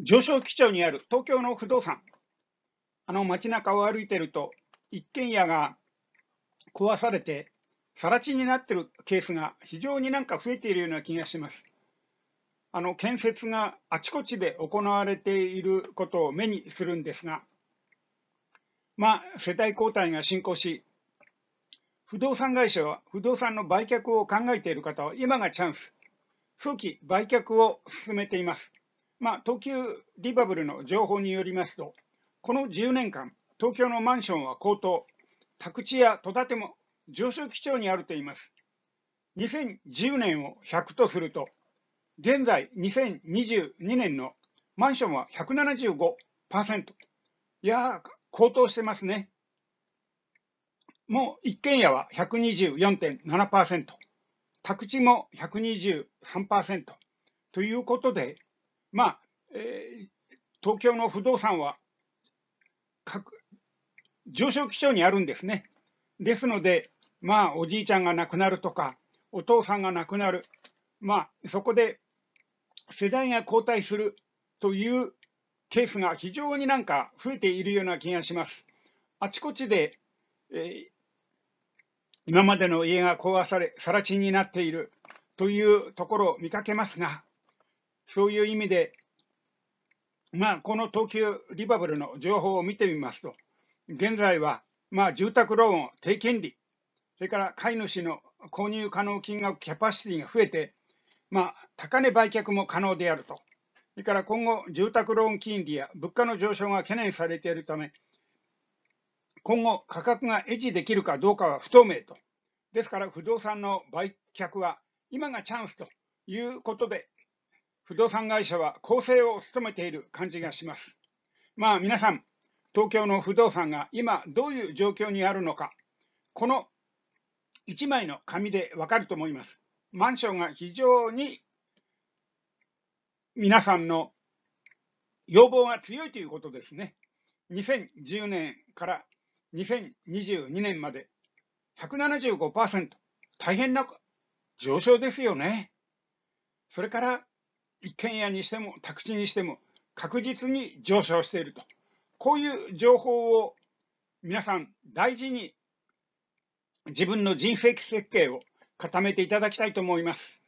上昇基調にある東京の不動産あの街中を歩いてると一軒家が壊されて更地になってるケースが非常になんか増えているような気がしますあの建設があちこちで行われていることを目にするんですがまあ世帯交代が進行し不動産会社は不動産の売却を考えている方は今がチャンス早期売却を進めていますまあ、東急リバブルの情報によりますと、この10年間、東京のマンションは高騰、宅地や戸建ても上昇基調にあるといいます。2010年を100とすると、現在2022年のマンションは175%。いやー、高騰してますね。もう一軒家は124.7%、宅地も123%ということで、まあ、えー、東京の不動産は上昇基調にあるんですね。ですので、まあ、おじいちゃんが亡くなるとか、お父さんが亡くなる、まあ、そこで世代が交代するというケースが非常になんか増えているような気がします。あちこちで、えー、今までの家が壊され、更地になっているというところを見かけますが、そういう意味で、まあ、この東急リバブルの情報を見てみますと、現在は、まあ、住宅ローンを低金利、それから飼い主の購入可能金額キャパシティが増えて、まあ、高値売却も可能であると、それから今後、住宅ローン金利や物価の上昇が懸念されているため、今後、価格が維持できるかどうかは不透明と、ですから不動産の売却は今がチャンスということで、不動産会社は構成を務めている感じがします。まあ皆さん、東京の不動産が今どういう状況にあるのか、この1枚の紙でわかると思います。マンションが非常に皆さんの要望が強いということですね。2010年から2022年まで175%、大変な上昇ですよね。それから一軒家にしても宅地にしても確実に上昇していると。こういう情報を皆さん大事に自分の人生設計を固めていただきたいと思います。